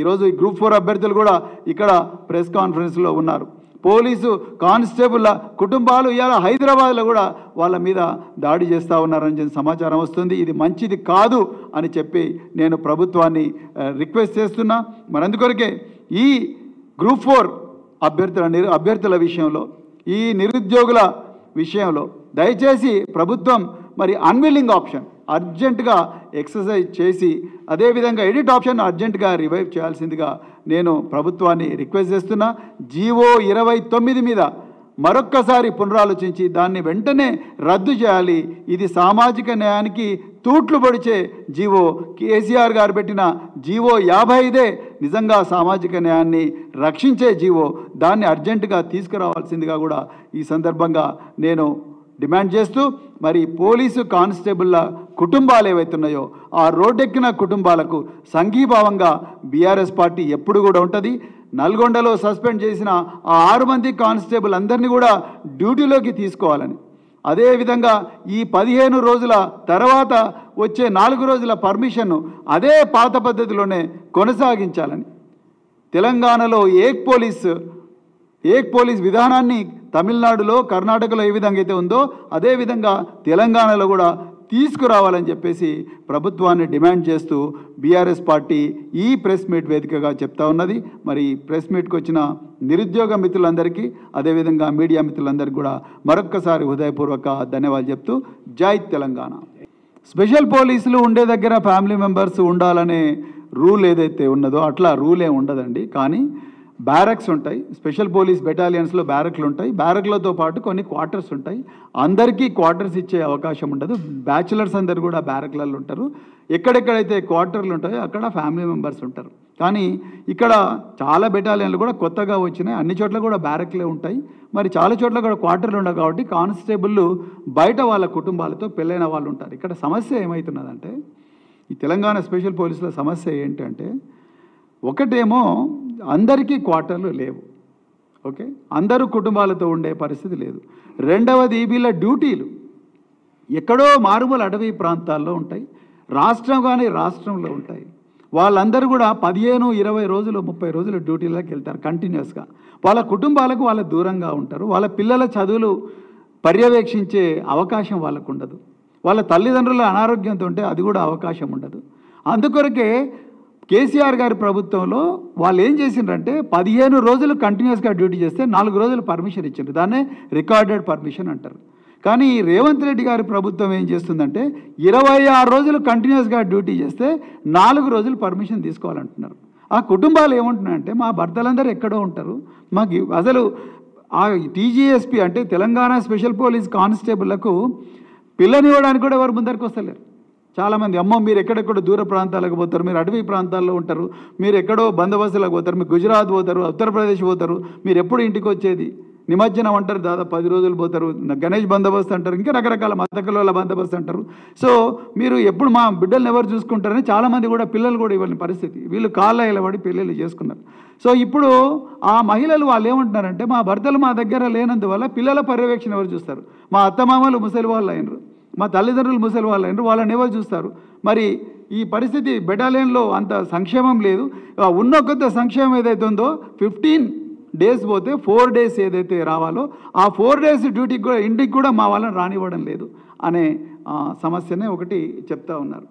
ఈరోజు ఈ group four అభ్యర్థులు కూడా ఇక్కడ ప్రెస్ కాన్ఫరెన్స్లో ఉన్నారు పోలీసు కానిస్టేబుల్ కుటుంబాలు ఇలా హైదరాబాద్లో కూడా వాళ్ళ మీద దాడి చేస్తూ ఉన్నారని చెప్పి సమాచారం వస్తుంది ఇది మంచిది కాదు అని చెప్పి నేను ప్రభుత్వాన్ని రిక్వెస్ట్ చేస్తున్నా మరందుకొరకే ఈ గ్రూప్ ఫోర్ అభ్యర్థుల నిరు అభ్యర్థుల విషయంలో ఈ నిరుద్యోగుల విషయంలో దయచేసి ప్రభుత్వం మరి అన్విల్లింగ్ ఆప్షన్ అర్జెంటుగా ఎక్సర్సైజ్ చేసి అదేవిధంగా ఎడిట్ ఆప్షన్ అర్జెంటుగా రివైవ్ చేయాల్సిందిగా నేను ప్రభుత్వాన్ని రిక్వెస్ట్ చేస్తున్నా జీవో ఇరవై తొమ్మిది మీద మరొక్కసారి పునరాలోచించి దాన్ని వెంటనే రద్దు చేయాలి ఇది సామాజిక న్యాయానికి తూట్లు పొడిచే జీవో కేసీఆర్ గారు పెట్టిన జీవో యాభై ఐదే నిజంగా సామాజిక న్యాయాన్ని రక్షించే జీవో దాన్ని అర్జెంటుగా తీసుకురావాల్సిందిగా కూడా ఈ సందర్భంగా నేను డిమాండ్ చేస్తూ మరి పోలీసు కానిస్టేబుల్ల కుటుంబాలు ఏవైతున్నాయో ఆ రోడ్డెక్కిన కుటుంబాలకు సంఘీభావంగా బీఆర్ఎస్ పార్టీ ఎప్పుడు కూడా ఉంటుంది నల్గొండలో సస్పెండ్ చేసిన ఆ ఆరు మంది కానిస్టేబుల్ అందరినీ కూడా డ్యూటీలోకి తీసుకోవాలని అదేవిధంగా ఈ పదిహేను రోజుల తర్వాత వచ్చే నాలుగు రోజుల పర్మిషన్ను అదే పాత పద్ధతిలోనే కొనసాగించాలని తెలంగాణలో ఏక్ పోలీసు ఏక్ పోలీస్ విధానాన్ని తమిళనాడులో కర్ణాటకలో ఏ విధంగా అయితే ఉందో అదేవిధంగా తెలంగాణలో కూడా తీసుకురావాలని చెప్పేసి ప్రభుత్వాన్ని డిమాండ్ చేస్తూ బీఆర్ఎస్ పార్టీ ఈ ప్రెస్ మీట్ వేదికగా చెప్తా ఉన్నది మరి ప్రెస్ మీట్కి వచ్చిన నిరుద్యోగ మిత్రులందరికీ అదేవిధంగా మీడియా మిత్రులందరికీ కూడా మరొక్కసారి హృదయపూర్వక ధన్యవాదాలు చెప్తూ జై తెలంగాణ స్పెషల్ పోలీసులు ఉండే దగ్గర ఫ్యామిలీ మెంబర్స్ ఉండాలనే రూల్ ఏదైతే ఉన్నదో అట్లా రూలే ఉండదండి కానీ బ్యారక్స్ ఉంటాయి స్పెషల్ పోలీస్ బెటాలియన్స్లో బ్యారక్లు ఉంటాయి బ్యారక్లతో పాటు కొన్ని క్వార్టర్స్ ఉంటాయి అందరికీ క్వార్టర్స్ ఇచ్చే అవకాశం ఉండదు బ్యాచులర్స్ అందరు కూడా బ్యారక్లలో ఉంటారు ఎక్కడెక్కడైతే క్వార్టర్లు ఉంటాయో అక్కడ ఫ్యామిలీ మెంబర్స్ ఉంటారు కానీ ఇక్కడ చాలా బెటాలియన్లు కూడా కొత్తగా వచ్చినాయి అన్ని చోట్ల కూడా బ్యారక్లే ఉంటాయి మరి చాలా చోట్ల కూడా క్వార్టర్లు ఉండవు కాబట్టి కానిస్టేబుల్ బయట వాళ్ళ కుటుంబాలతో పెళ్ళైన వాళ్ళు ఉంటారు ఇక్కడ సమస్య ఏమవుతున్నదంటే ఈ తెలంగాణ స్పెషల్ పోలీసుల సమస్య ఏంటంటే ఒకటేమో అందరికీ క్వార్టర్లు లేవు ఓకే అందరూ కుటుంబాలతో ఉండే పరిస్థితి లేదు రెండవది వీళ్ళ డ్యూటీలు ఎక్కడో మారుమూల అడవి ప్రాంతాల్లో ఉంటాయి రాష్ట్రం కానీ రాష్ట్రంలో ఉంటాయి వాళ్ళందరూ కూడా పదిహేను ఇరవై రోజులు ముప్పై రోజులు డ్యూటీలకి వెళ్తారు కంటిన్యూస్గా వాళ్ళ కుటుంబాలకు వాళ్ళ దూరంగా ఉంటారు వాళ్ళ పిల్లల చదువులు పర్యవేక్షించే అవకాశం వాళ్ళకు ఉండదు వాళ్ళ తల్లిదండ్రుల అనారోగ్యంతో ఉంటే అది కూడా అవకాశం ఉండదు అందుకొరకే కేసీఆర్ గారి ప్రభుత్వంలో వాళ్ళు ఏం చేసిండ్రంటే పదిహేను రోజులు కంటిన్యూస్గా డ్యూటీ చేస్తే నాలుగు రోజులు పర్మిషన్ ఇచ్చిండ్రు దాన్నే రికార్డెడ్ పర్మిషన్ అంటారు కానీ రేవంత్ రెడ్డి గారి ప్రభుత్వం ఏం చేస్తుందంటే ఇరవై ఆరు రోజులు కంటిన్యూస్గా డ్యూటీ చేస్తే నాలుగు రోజులు పర్మిషన్ తీసుకోవాలంటున్నారు ఆ కుటుంబాలు ఏమంటున్నాయంటే మా భర్తలందరూ ఎక్కడో ఉంటారు మాకు అసలు ఆ టీజీఎస్పీ అంటే తెలంగాణ స్పెషల్ పోలీస్ కానిస్టేబుళ్లకు పిల్లనివ్వడానికి కూడా ఎవరు ముందరికి వస్తలేరు చాలామంది అమ్మ మీరు ఎక్కడెక్కడ దూర ప్రాంతాలకు పోతారు మీరు అటవీ ప్రాంతాల్లో ఉంటారు మీరు ఎక్కడో బందోబస్తులకు పోతారు మీరు గుజరాత్ పోతారు ఉత్తరప్రదేశ్ పోతారు మీరు ఎప్పుడు ఇంటికి వచ్చేది నిమజ్జనం అంటారు దాదాపు పది రోజులు పోతారు గణేష్ బందోబస్తు అంటారు ఇంకా రకరకాల మతకలోల బందోబస్తు అంటారు సో మీరు ఎప్పుడు మా బిడ్డలను ఎవరు చూసుకుంటారని చాలామంది కూడా పిల్లలు కూడా ఇవ్వని పరిస్థితి వీళ్ళు కాళ్ళ ఇలబడి పిల్లలు చేసుకున్నారు సో ఇప్పుడు ఆ మహిళలు వాళ్ళు ఏమంటున్నారంటే మా భర్తలు మా దగ్గర లేనందువల్ల పిల్లల పర్యవేక్షణ ఎవరు చూస్తారు మా అత్తమామలు ముసలి వాళ్ళు అయినరు మా తల్లిదండ్రులు ముసలి వాళ్ళు అంటే వాళ్ళని ఎవరు చూస్తారు మరి ఈ పరిస్థితి బెటాలియన్లో అంత సంక్షేమం లేదు ఉన్న కొంత సంక్షేమం ఏదైతే ఉందో ఫిఫ్టీన్ డేస్ పోతే ఫోర్ డేస్ ఏదైతే రావాలో ఆ ఫోర్ డేస్ డ్యూటీకి కూడా ఇంటికి కూడా మా వాళ్ళని రానివ్వడం లేదు అనే సమస్యనే ఒకటి చెప్తా ఉన్నారు